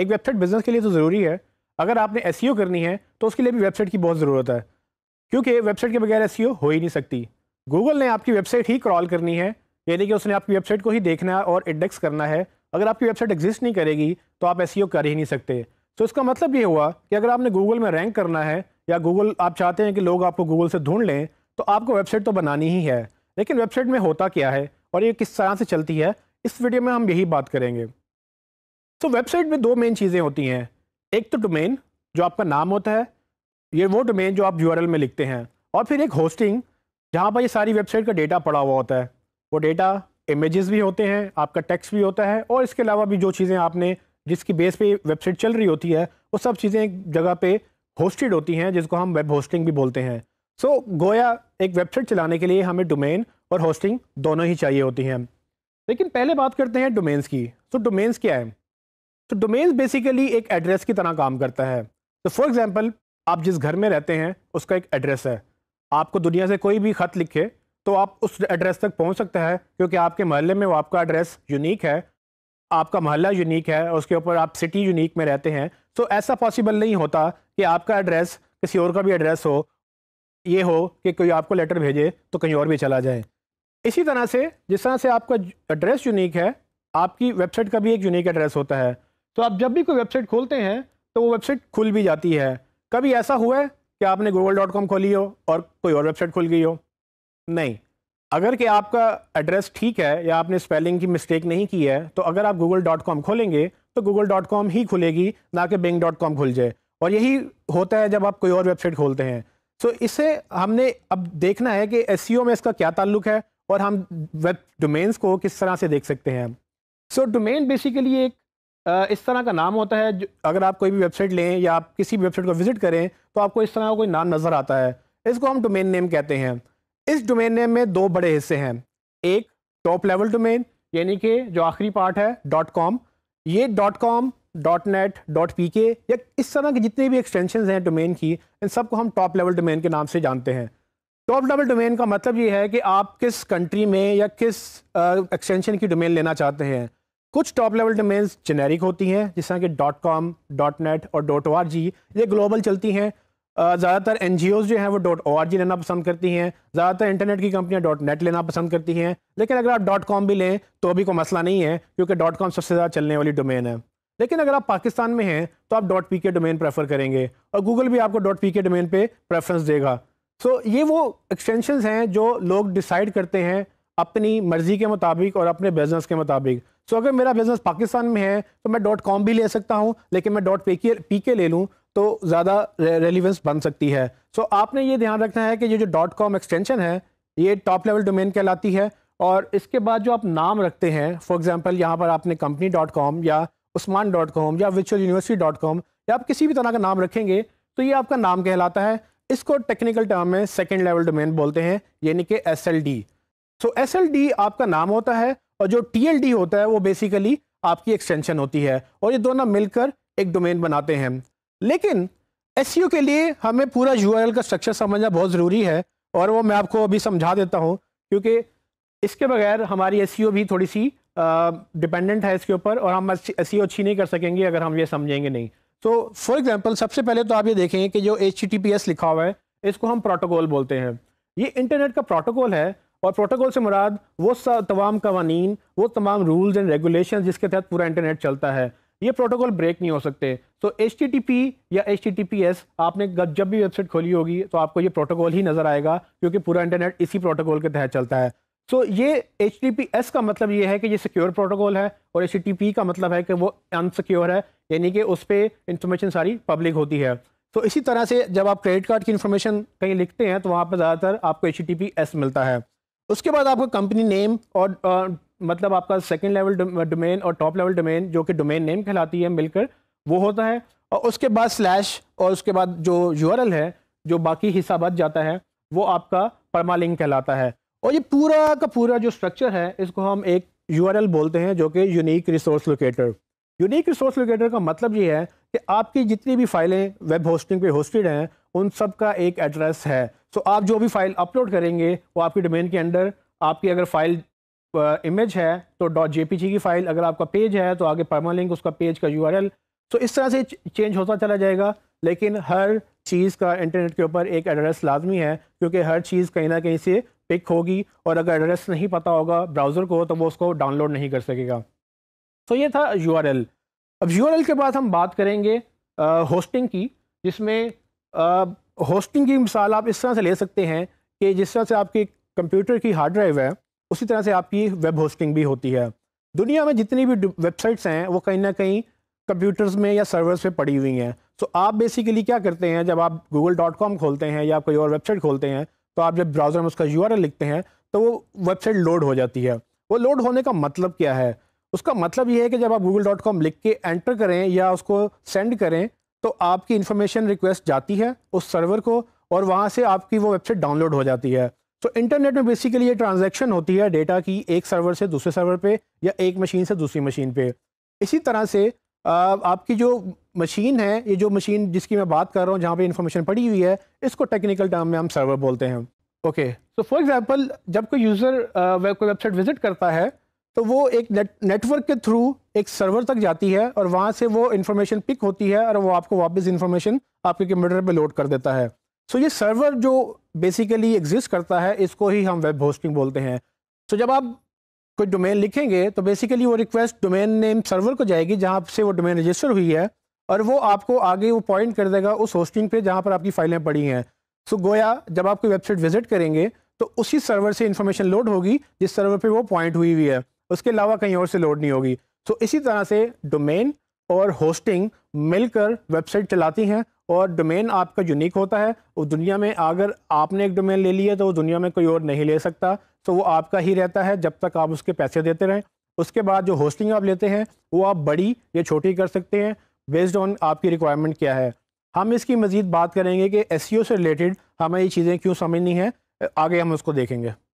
एक website business के लिए तो ज़रूरी है अगर आपने एस e करनी है तो उसके लिए भी वेबसाइट की बहुत ज़रूरत है क्योंकि वेबसाइट के बगैर एस e हो ही नहीं सकती गूगल ने आपकी वेबसाइट ही क्रॉल करनी है यानी कि उसने आपकी वेबसाइट को ही देखना है और इंडेक्स करना है अगर आपकी वेबसाइट एग्जिस्ट नहीं करेगी तो आप एस e कर ही नहीं सकते तो इसका मतलब ये हुआ कि अगर आपने गूगल में रैंक करना है या गूगल आप चाहते हैं कि लोग आपको गूगल से ढूंढ लें तो आपको वेबसाइट तो बनानी ही है लेकिन वेबसाइट में होता क्या है और ये किस तरह से चलती है इस वीडियो में हम यही बात करेंगे तो वेबसाइट में दो मेन चीज़ें होती हैं एक तो डोमेन जो आपका नाम होता है ये वो डोमेन जो आप यू में लिखते हैं और फिर एक होस्टिंग जहाँ पर ये सारी वेबसाइट का डेटा पड़ा हुआ होता है वो डेटा इमेजेस भी होते हैं आपका टेक्स्ट भी होता है और इसके अलावा भी जो चीज़ें आपने जिसकी बेस पे वेबसाइट चल रही होती है वो सब चीज़ें एक जगह पे होस्टेड होती हैं जिसको हम वेब होस्टिंग भी बोलते हैं सो so, गोया एक वेबसाइट चलाने के लिए हमें डोमेन और होस्टिंग दोनों ही चाहिए होती हैं लेकिन पहले बात करते हैं डोमेन्स की सो so, डोमेन्स क्या है तो डोमेन्स बेसिकली एक एड्रेस की तरह काम करता है तो फॉर एग्ज़ाम्पल आप जिस घर में रहते हैं उसका एक एड्रेस है आपको दुनिया से कोई भी ख़त लिखे तो आप उस एड्रेस तक पहुंच सकता है क्योंकि आपके महल्ले में वो आपका एड्रेस यूनिक है आपका मोहल्ला यूनिक है उसके ऊपर आप सिटी यूनिक में रहते हैं तो ऐसा पॉसिबल नहीं होता कि आपका एड्रेस किसी और का भी एड्रेस हो ये हो कि कोई आपको लेटर भेजे तो कहीं और भी चला जाए इसी तरह से जिस तरह से आपका एड्रेस यूनिक है आपकी वेबसाइट का भी एक यूनिक एड्रेस होता है तो आप जब भी कोई वेबसाइट खोलते हैं तो वो वेबसाइट खुल भी जाती है कभी ऐसा हुआ है कि आपने गूगल डॉट कॉम खोली हो और कोई और वेबसाइट खुल गई हो नहीं अगर कि आपका एड्रेस ठीक है या आपने स्पेलिंग की मिस्टेक नहीं की है तो अगर आप गूगल डॉट कॉम खोलेंगे तो गूगल डॉट कॉम ही खुलेगी ना कि बिंग डॉट कॉम खुल जाए और यही होता है जब आप कोई और वेबसाइट खोलते हैं सो इसे हमने अब देखना है कि एस e में इसका क्या ताल्लुक है और हम वेब डोमेन्स को किस तरह से देख सकते हैं सो डोमेन बेसिकली एक इस तरह का नाम होता है अगर आप कोई भी वेबसाइट लें या आप किसी भी वेबसाइट को विज़िट करें तो आपको इस तरह का कोई नाम नज़र आता है इसको हम डोमेन नेम कहते हैं इस डोमेन नेम में दो बड़े हिस्से हैं एक टॉप लेवल डोमेन यानी कि जो आखिरी पार्ट है डॉट कॉम ये dot com dot net dot P K या इस तरह के जितने भी एक्सटेंशन हैं डोमेन की इन सबको हम टॉप लेवल डोमेन के नाम से जानते हैं टॉप लेवल डोमेन का मतलब ये है कि आप किस कंट्री में या किस एक्सटेंशन की डोमेन लेना चाहते हैं कुछ टॉप लेवल डोमेन्स जेनेरिक होती हैं जिस तरह कि डॉट कॉम डॉट नेट और डॉट ओ आर जी ये ग्लोबल चलती हैं ज़्यादातर एन जी ओज़ जो हैं वो डॉट ओ आर जी लेना पसंद करती हैं ज़्यादातर इंटरनेट की कंपनियां डॉट नेट लेना पसंद करती हैं लेकिन अगर आप डॉट कॉम भी लें तो अभी कोई मसला नहीं है क्योंकि डॉट कॉम सबसे ज़्यादा चलने वाली डोमेन है लेकिन अगर आप पाकिस्तान में हैं तो आप dot P K domain prefer करेंगे और गूगल भी आपको डॉट पी के डोमेन पर प्रेफरेंस देगा सो so, ये वो एक्सटेंशन हैं जो लोग डिसाइड करते हैं अपनी मर्ज़ी के मुताबिक और अपने बिज़नेस के मुताबिक सो अगर मेरा बिज़नेस पाकिस्तान में है तो मैं डॉट कॉम भी ले सकता हूँ लेकिन मैं डॉट पी के ले लूँ तो ज़्यादा रेलिवेंस बन सकती है सो आपने ये ध्यान रखना है कि ये जो डॉट कॉम एक्सटेंशन है ये टॉप लेवल डोमेन कहलाती है और इसके बाद जो आप नाम रखते हैं फॉर एग्ज़ाम्पल यहाँ पर आपने कंपनी डॉट कॉम या उस्मान डॉट कॉम या विचुअल यूनिवर्सिटी डॉट कॉम या आप किसी भी तरह का नाम रखेंगे तो ये आपका नाम कहलाता है इसको टेक्निकल टर्म में सेकेंड लेवल डोमेन बोलते हैं यानी कि S L D so S आपका नाम होता है और जो टी होता है वो बेसिकली आपकी एक्सटेंशन होती है और ये दोनों मिलकर एक डोमेन बनाते हैं लेकिन एस के लिए हमें पूरा यू का स्ट्रक्चर समझना बहुत ज़रूरी है और वो मैं आपको अभी समझा देता हूँ क्योंकि इसके बगैर हमारी एस भी थोड़ी सी डिपेंडेंट है इसके ऊपर और हम एस अच्छी नहीं कर सकेंगे अगर हम ये समझेंगे नहीं तो फॉर एग्ज़ाम्पल सबसे पहले तो आप ये देखें कि जो एच लिखा हुआ है इसको हम प्रोटोकॉल बोलते हैं ये इंटरनेट का प्रोटोकॉल है और प्रोटोकॉल से मुराद वो तमाम कवानीन वो तमाम रूल्स एंड रेगुलेशन जिसके तहत पूरा इंटरनेट चलता है ये प्रोटोकॉल ब्रेक नहीं हो सकते तो एच या एच आपने जब भी वेबसाइट खोली होगी तो आपको ये प्रोटोकॉल ही नज़र आएगा क्योंकि पूरा इंटरनेट इसी प्रोटोकॉल के तहत चलता है सो तो so, ये एच का मतलब ये है कि ये सिक्योर प्रोटोकॉल है और एच का मतलब है कि वो अनसिक्योर है यानी कि उस पर इंफॉर्मेशन सारी पब्लिक होती है तो इसी तरह से जब आप क्रेडिट कार्ड की इन्फॉर्मेशन कहीं लिखते हैं तो वहाँ पर ज़्यादातर आपको एच मिलता है उसके बाद आपका कंपनी नेम और आ, मतलब आपका सेकेंड लेवल डोमेन और टॉप लेवल डोमेन जो कि डोमेन नेम कहलाती है मिलकर वो होता है और उसके बाद स्लैश और उसके बाद जो यू है जो बाकी हिस्सा बच जाता है वो आपका परमालिंग कहलाता है और ये पूरा का पूरा जो स्ट्रक्चर है इसको हम एक यू बोलते हैं जो कि unique resource locator unique resource locator का मतलब ये है कि आपकी जितनी भी फाइलें वेब होस्टिंग पे होस्टेड हैं उन सब का एक एड्रेस है सो आप जो भी फाइल अपलोड करेंगे वो आपकी डोमेन के अंडर आपकी अगर फाइल इमेज है तो डॉट जे की फाइल अगर आपका पेज है तो आगे परमालिंक उसका पेज का यू सो इस तरह से चेंज होता चला जाएगा लेकिन हर चीज़ का इंटरनेट के ऊपर एक एड्रेस लाजमी है क्योंकि हर चीज़ कहीं ना कहीं से पिक होगी और अगर एड्रेस नहीं पता होगा ब्राउज़र को तो वो उसको डाउनलोड नहीं कर सकेगा तो ये था यू अब यू के बाद हम बात करेंगे होस्टिंग की जिसमें होस्टिंग की मिसाल आप इस तरह से ले सकते हैं कि जिस तरह से आपकी कंप्यूटर की हार्ड ड्राइव है उसी तरह से आपकी वेब होस्टिंग भी होती है दुनिया में जितनी भी वेबसाइट्स हैं वो कहीं ना कहीं कंप्यूटर्स में या सर्वर्स पे पड़ी हुई हैं सो so, आप बेसिकली क्या करते हैं जब आप गूगल डॉट कॉम खोलते हैं या कोई और वेबसाइट खोलते हैं तो आप जब ब्राउज़र में उसका यू लिखते हैं तो वो वेबसाइट लोड हो जाती है वो लोड होने का मतलब क्या है उसका मतलब ये है कि जब आप गूगल डॉट कॉम लिख के एंटर करें या उसको सेंड करें तो आपकी इन्फॉर्मेशन रिक्वेस्ट जाती है उस सर्वर को और वहाँ से आपकी वो वेबसाइट डाउनलोड हो जाती है तो इंटरनेट में बेसिकली ये ट्रांजेक्शन होती है डेटा की एक सर्वर से दूसरे सर्वर पे या एक मशीन से दूसरी मशीन पे इसी तरह से आपकी जो मशीन है ये जो मशीन जिसकी मैं बात कर रहा हूँ जहाँ पे इन्फॉर्मेशन पड़ी हुई है इसको टेक्निकल टर्म में हम सर्वर बोलते हैं ओके सो फॉर एग्ज़ाम्पल जब कोई यूज़र कोई वेबसाइट विज़िट करता है तो वो एक नेट नेटवर्क के थ्रू एक सर्वर तक जाती है और वहाँ से वो इन्फॉर्मेशन पिक होती है और वो आपको वापस इन्फॉर्मेशन आपके कंप्यूटर पे लोड कर देता है सो so ये सर्वर जो बेसिकली एग्जिस्ट करता है इसको ही हम वेब होस्टिंग बोलते हैं सो so जब आप कोई डोमेन लिखेंगे तो बेसिकली वो रिक्वेस्ट डोमेन नेम सर्वर को जाएगी जहाँ से वो डोमेन रजिस्टर हुई है और वो आपको आगे वो पॉइंट कर देगा उस होस्टिंग पे जहाँ पर आपकी फाइलें पड़ी हैं सो so, गोया जब आप कोई वेबसाइट विजिट करेंगे तो उसी सर्वर से इन्फॉर्मेशन लोड होगी जिस सर्वर पे वो पॉइंट हुई हुई है उसके अलावा कहीं और से लोड नहीं होगी तो इसी तरह से डोमेन और होस्टिंग मिलकर वेबसाइट चलाती हैं और डोमेन आपका यूनिक होता है और दुनिया में अगर आपने एक डोमेन ले लिया तो वो दुनिया में कोई और नहीं ले सकता तो वो आपका ही रहता है जब तक आप उसके पैसे देते रहें उसके बाद जो होस्टिंग आप लेते हैं वो आप बड़ी या छोटी कर सकते हैं बेस्ड ऑन आपकी रिक्वायरमेंट क्या है हम इसकी मज़ीद बात करेंगे कि एस e से रिलेटेड हमें ये चीज़ें क्यों समझनी है आगे हम उसको देखेंगे